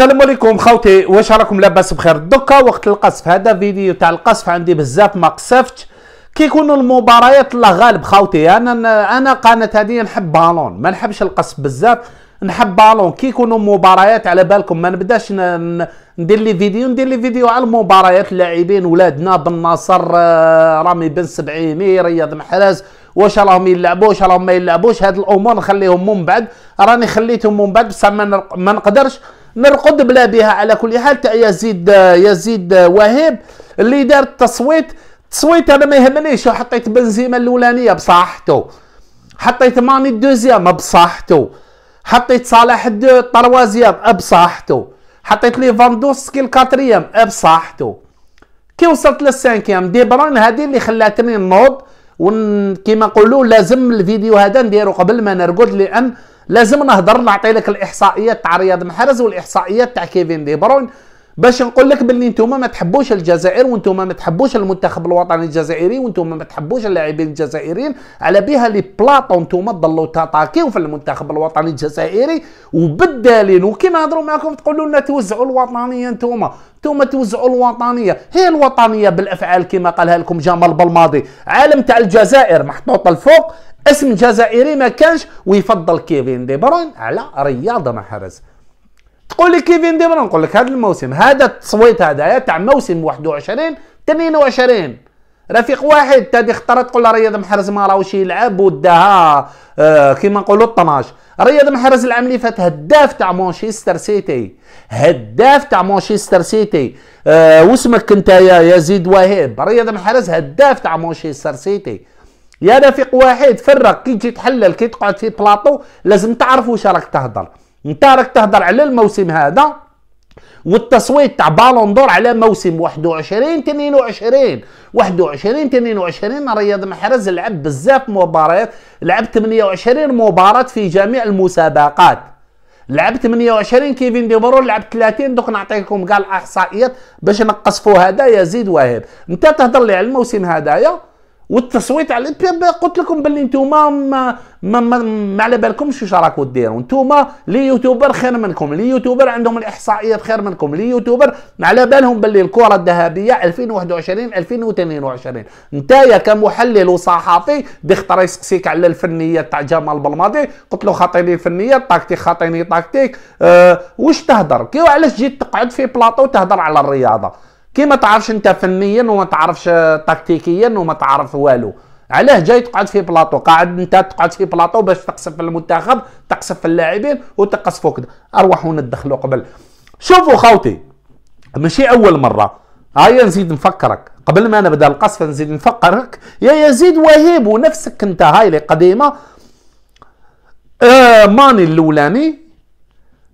السلام عليكم خوتي واش راكم لاباس بخير دوكا وقت القصف هذا فيديو تاع القصف عندي بزاف ما قصفتش كيكونوا المباريات الله غالب خوتي انا انا قناه هذه نحب بالون ما نحبش القصف بزاف نحب بالون كي يكونوا مباريات على بالكم ما نبداش ندير لي فيديو ندير لي فيديو على المباريات اللاعبين ولادنا بن ناصر آه، رامي بن سبعيني رياض محرز واش راهم يلعبوا واش راهم ما يلعبوش هاد الامور نخليهم من بعد راني خليتهم من بعد بصح ما نقدرش نرقد بلا بها على كل حال تاع يزيد يزيد وهيب اللي دار التصويت التصويت انا ما يهمنيش حطيت بنزيما الاولانيه بصحته حطيت ماني الدوزيام بصحته حطيت صلاح طروازيام بصحته حطيت لي فاندوسكي الكاتريام بصحته كي وصلت للسانكيام دي بران هذه اللي خلاتني نوض وكيما نقولوا لازم الفيديو هذا نديرو قبل ما نرقد لان لازم نهضر نعطي لك الاحصائيات تاع رياض محرز والاحصائيات تاع كيفين دي بروين باش نقول لك باللي نتوما ما تحبوش الجزائر وانتوما ما تحبوش المنتخب الوطني الجزائري وانتوما ما تحبوش اللاعبين الجزائريين على بها لي بلاطو نتوما تضلوا تاتاكيو في المنتخب الوطني الجزائري وبالدالين وكي نهضروا معاكم تقولوا لنا توزعوا الوطنيه نتوما نتوما توزعوا الوطنيه هي الوطنيه بالافعال كما قالها لكم جمال بالماضي عالم تاع الجزائر محطوط الفوق اسم جزائري ما كانش ويفضل كيفين دي برون على رياض محرز تقول لي كيفين دي برون نقول لك هذا الموسم هذا التصويت هذا تاع موسم 21 22 رفيق واحد تادي خطره تقول له رياض محرز ما راهوش يلعب وداها آه كيما نقولوا 12 رياض محرز العام اللي فات هداف تاع مانشستر سيتي هداف تاع مانشستر سيتي آه واسمك انت يا يزيد وهيب رياض محرز هداف تاع مانشستر سيتي يا رفيق واحد فرق كي تجي تحلل كي تقعد في بلاطو لازم تعرف واش راك تهضر انت راك تهضر على الموسم هذا والتصويت تاع بالون دور على موسم 21 22 21 22 رياض محرز لعب بزاف مباريات لعب 28 مباراة في جميع المسابقات لعب 28 كيفين دي برون لعب 30 دوك نعطيكم كاع الاحصائيات باش نقصفوا هذا يزيد واهب انت تهضر لي على الموسم هذايا والتصويت على قلت لكم باللي نتوما ما ما, ما, ما على بالكمش واش راكو ديروا نتوما لي يوتيوبر خير منكم لي يوتيوبر عندهم الاحصائيات خير منكم لي يوتيوبر على بالهم باللي الكره الذهبيه 2021 2022 نتايا كمحلل وصحفي بيختار يسقسيك على الفنيه تاع جمال بلماضي قلت له خاطيني فنيه طاكتيك خاطيني طاكتيك أه واش تهضر كي علاش جيت تقعد في بلاطو تهضر على الرياضه كي ما تعرفش انت فنيا وما تعرفش تكتيكيا وما تعرف والو علاه جاي تقعد في بلاطو قاعد انت تقعد في بلاطو باش تقصف في المنتخب تقصف في اللاعبين وتقصفوا كده ارواحوا ندخلوا قبل شوفوا خوتي ماشي اول مره هيا نزيد نفكرك قبل ما نبدا القصف نزيد نفكرك يا يزيد وهيب ونفسك انت هاي اللي قديمه آه ماني الاولاني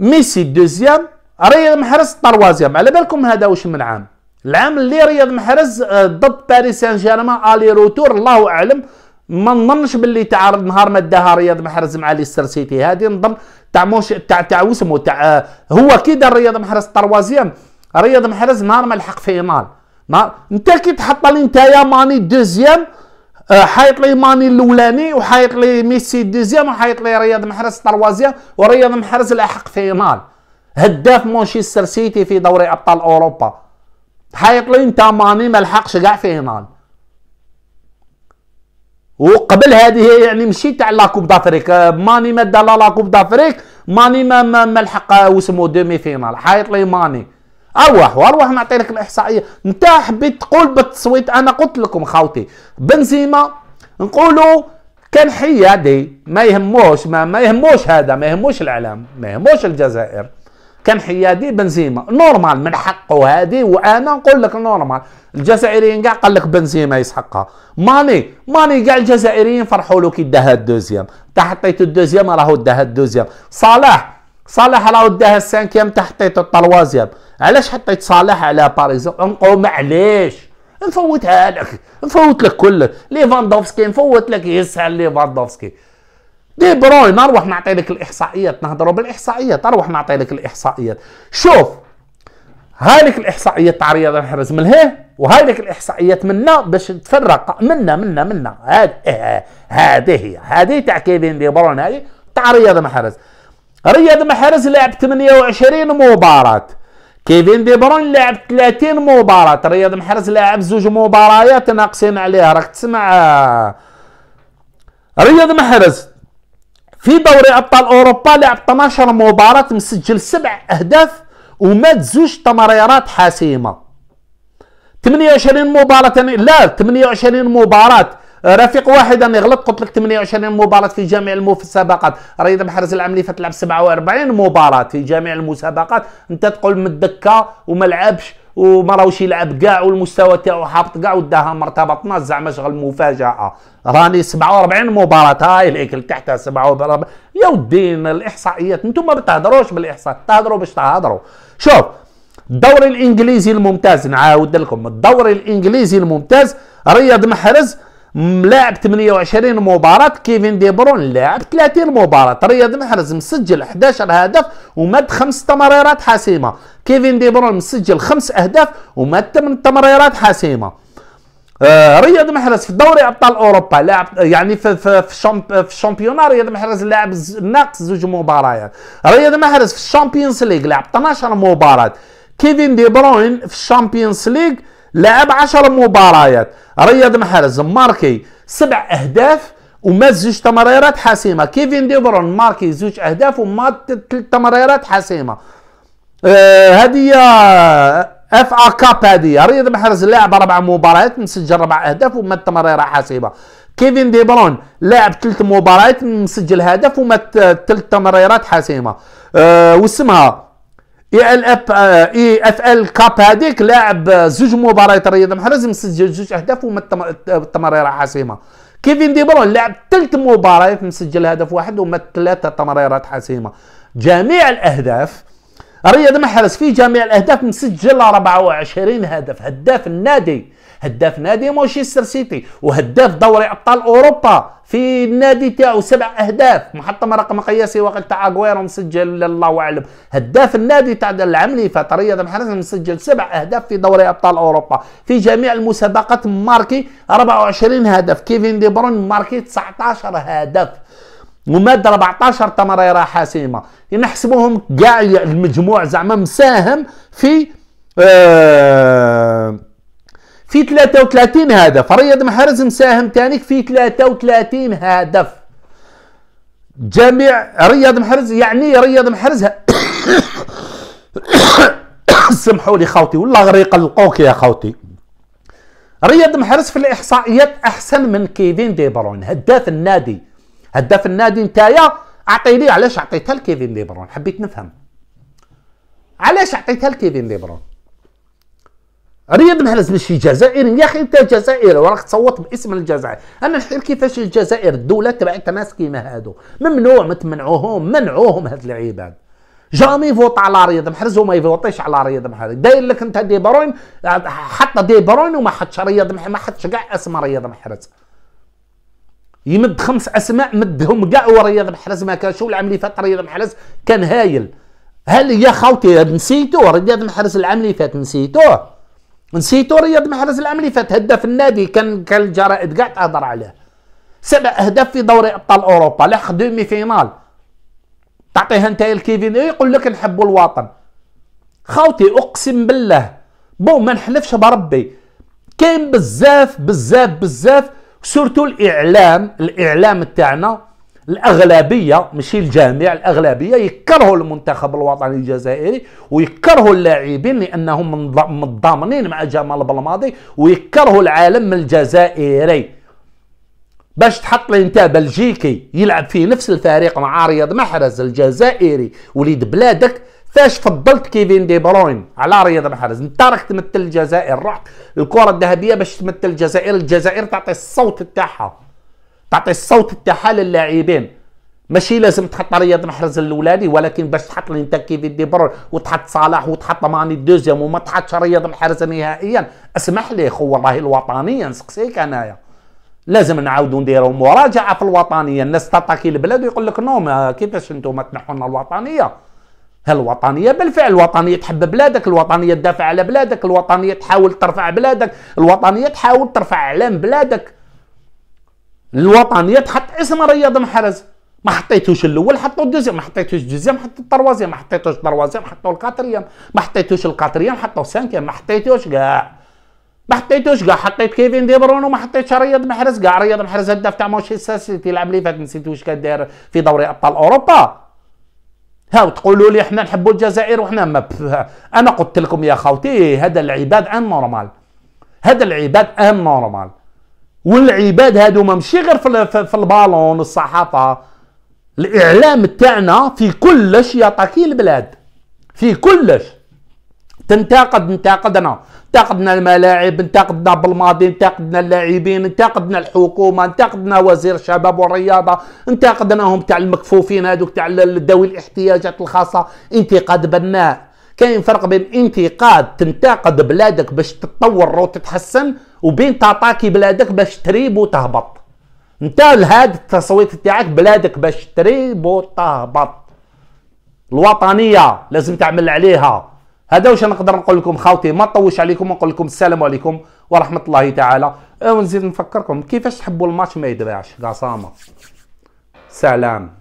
ميسي الدوزيام ريال محرز طروازيام على بالكم هذا واش من عام العام اللي رياض محرز آه، ضد باريس سان جيرمان الي روتور الله اعلم ما نظنش باللي تعرض نهار ما داها رياض محرز مع ليستر سيتي هذه نظن تاع موش تاع تاع وسمو تاع آه، هو كي دار رياض محرز طروازيام رياض محرز نهار ما لحق فينال نهار انت كي تحط لي انت يا ماني دوزيام آه، حايط لي ماني الاولاني وحايط لي ميسي دوزيام وحايط لي رياض محرز طروازيام ورياض محرز لحق فينال هداف مانشستر سيتي في دوري ابطال اوروبا حيطلين ماني ملحقش كاع في هنال وقبل هذه يعني مشيت على لاكوب دافريك آه، ماني ما دار لاكوب دافريك ماني ما ما لحق آه، وسمو دومي فينال حايط لي ماني اروح واروح نعطي لك الاحصائيه نتا حبيت تقول بالتصويت انا قلت لكم خاوتي بنزيما نقولوا كان حيادي ما يهموش ما, ما يهموش هذا ما يهموش الاعلام ما يهموش الجزائر كان حيادي بنزيما نورمال من حقه هذه وانا نقول لك نورمال الجزائريين كاع قال لك بنزيما يسحقها ماني ماني كاع الجزائريين فرحوا له كي داها الدوزيام تحطيت الدوزيام راهو داها الدوزيام صلاح صلاح راهو داها السانكيام تحطيت الطلوازيام علاش حطيت صلاح على باريزون نقول معليش نفوتها لك نفوت لك كله ليفاندوفسكي نفوت لك يسهل ليفاندوفسكي دي بروين نروح نعطي لك الاحصائيات نهضروا بالاحصائيات نروح نعطي لك الاحصائيات شوف هذيك الاحصائيات تاع رياض الحرز من هيه وهذيك الاحصائيات منا باش تفرق منا منا منا هذه اه، هذه هي هذه تاع كيفين دي برون هذه تاع رياض محرز رياض محرز لعب 28 مباراة كيفين دي برون لعب 30 مباراة رياض محرز لعب زوج مباريات ناقصين عليه راك تسمع رياض محرز في دوري ابطال اوروبا لعب 12 مباراه مسجل سبع اهداف ومات زوج تمريرات حاسمه 28 مباراه لا 28 مباراه رفيق واحد انا غلط قلت لك 28 مباراه في جميع المسابقات راه اذا العام اللي فات لعب 47 مباراه في جميع المسابقات انت تقول من الدكه وما لعبش وما راهوش يلعب كاع والمستوى تاعو حابط كاع وداها 12 زعما شغل مفاجاه راني 47 مباراه هاي الاكل تحتها 47 يا ودي الاحصائيات انتم ما بتهضروش بالاحصاء تهضروا باش تهضروا شوف الدوري الانجليزي الممتاز نعاود لكم الدوري الانجليزي الممتاز رياض محرز لاعب 28 مباراة كيفين دي برون لاعب 30 مباراة رياض محرز مسجل 11 هدف ومد خمس تمريرات حاسمة كيفين دي برون مسجل خمس أهداف ومد 8 تمريرات حاسمة آه رياض محرز في دوري ابطال اوروبا لاعب يعني في في في, في الشامبيونا رياض محرز لاعب ناقص زوج مباريات رياض محرز في الشامبيونز ليغ لعب 12 مباراه كيفين دي بروين في الشامبيونز ليغ لعب 10 مباريات رياض محرز ماركي سبع اهداف ومات زوج تمريرات حاسمه كيفين دي برون ماركي زوج اهداف ومات ثلاث تمريرات حاسمه آه، هذه آه اف ا كاب هذه رياض محرز لاعب اربع مباريات مسجل اربع اهداف ومات تمريره حاسمه كيفين دي برون لاعب ثلاث مباريات مسجل هدف ومات ثلاث تمريرات حاسمه أه واسمها اي ال اف آه، اي اف ال كاب هذيك لاعب زوج مباريات رياض محرز مسجل زوج اهداف وما حاسمه كيفين دي برون لعب ثلاث مباريات مسجل هدف واحد ومت ثلاثه تمريرات حاسمه جميع الاهداف رياض محرز في جميع الاهداف مسجل 24 هدف هداف النادي هداف نادي مانشستر سيتي وهداف دوري ابطال اوروبا في النادي تاعو سبع اهداف محطم رقم قياسي وقت تاع اغويرو مسجل الله اعلم هداف النادي تاع العام اللي فات رياض محرز مسجل سبع اهداف في دوري ابطال اوروبا في جميع المسابقات ماركي 24 هدف كيفين دي برون ماركي 19 هدف وماد 14 تمريره حاسمه نحسبوهم كاع المجموع زعما مساهم في آه في 33 هدف رياض محرز مساهم تانيك في 33 هدف جميع رياض محرز يعني رياض محرز سمحوا لي خوتي والله غير يقلقوك يا خوتي رياض محرز في الاحصائيات احسن من كيفين دي بروين هداف النادي هداف النادي نتايا اعطيني علاش اعطيتها لكيفين دي بروين حبيت نفهم علاش اعطيتها لكيفين دي بروين رياض محرز ماشي جزائري يا اخي انت جزائري وراك تصوت باسم الجزائر انا نحكي كيفاش الجزائر الدوله تبعتها ناس كيما هادو ممنوع ما تمنعوهم منعوهم هاد العباد جامي يفوت على رياض محرز وما يفوتيش على رياض محرز داير لك انت دي بروين حط دي بروين وما حطش رياض ما حطش كاع اسم رياض محرز يمد خمس اسماء مدهم كاع ورياض محرز ما كانش العام اللي فات رياض محرز كان هايل هل يا خوتي نسيتوه رياض محرز العام اللي فات نسيتوه نسيتو رياض محرز العام فات هدف النادي كان كان الجرائد كاع تهضر عليه سبع اهداف في دوري ابطال اوروبا لحق دومي فينال تعطيها انت الكيفين يقول لك نحبوا الوطن خاوتي اقسم بالله بو ما نحلفش بربي كاين بزاف بزاف بزاف سورتو الاعلام الاعلام تاعنا الاغلبيه ماشي الجميع الاغلبيه يكرهوا المنتخب الوطني الجزائري ويكرهوا اللاعبين لانهم متضامنين مع جمال بلماضي ويكرهوا العالم الجزائري باش تحط لي انت بلجيكي يلعب في نفس الفريق مع رياض محرز الجزائري وليد بلادك فاش فضلت كيفين دي بروين على رياض محرز انت راك تمثل الجزائر رحت الكره الذهبيه باش تمثل الجزائر الجزائر تعطي الصوت تاعها تعطي الصوت تاعها للاعبين ماشي لازم تحط رياض محرز الاولاني ولكن باش تحط لي انت كيفي دي ديبر وتحط صلاح وتحط ماني الدوزيام وما تحطش رياض محرز نهائيا اسمح لي خو والله الوطنيه نسقسيك انايا لازم نعاودوا نديروا مراجعه في الوطنيه الناس تطاكي البلاد ويقول لك نو ما كيفاش انتم تنحوا لنا الوطنيه الوطنية بالفعل الوطنية تحب بلادك الوطنية تدافع على بلادك الوطنية تحاول ترفع بلادك الوطنية تحاول ترفع اعلام بلادك الوطنيات حط اسم رياض محرز ما حطيتوش الاول حطوا الدوزيام ما حطيتوش الدوزيام حطوا التروازيام ما حطيتوش التروازيام حطوا الكاتريام ما حطيتوش الكاتريام حطوا السانكيام ما حطيتوش كاع ما حطيتوش كاع حطيت كيفين دي برون وما حطيتش رياض محرز كاع رياض محرز هداف تاع مانشستر سيتي العام لي فات نسيت واش كان داير في دوري ابطال اوروبا هاو وتقولوا لي احنا نحبوا الجزائر وحنا ما انا قلت لكم يا خوتي هذا العباد ان نورمال هذا العباد ان نورمال والعباد هادو ما مشي غير في البالون الصحافه الاعلام تاعنا في كلش يطاكي البلاد في كلش تنتقد انتقدنا انتقدنا الملاعب انتقدنا بالماضي انتقدنا اللاعبين انتقدنا الحكومه انتقدنا وزير الشباب والرياضه انتقدناهم تاع المكفوفين هذوك تاع ذوي الاحتياجات الخاصه انتقاد بناء كاين فرق بين انتقاد تنتقد بلادك باش تتطور وتتحسن وبين تعطاكي بلادك باش تريب وتهبط انت لهاد التصويت تاعك بلادك باش تريب وتهبط الوطنيه لازم تعمل عليها هذا واش نقدر نقول لكم خاوتي ما نطوش عليكم ونقول لكم السلام عليكم ورحمه الله تعالى أه، ونزيد نفكركم كيفاش تحبوا الماتش ما يدبعش قصامه سلام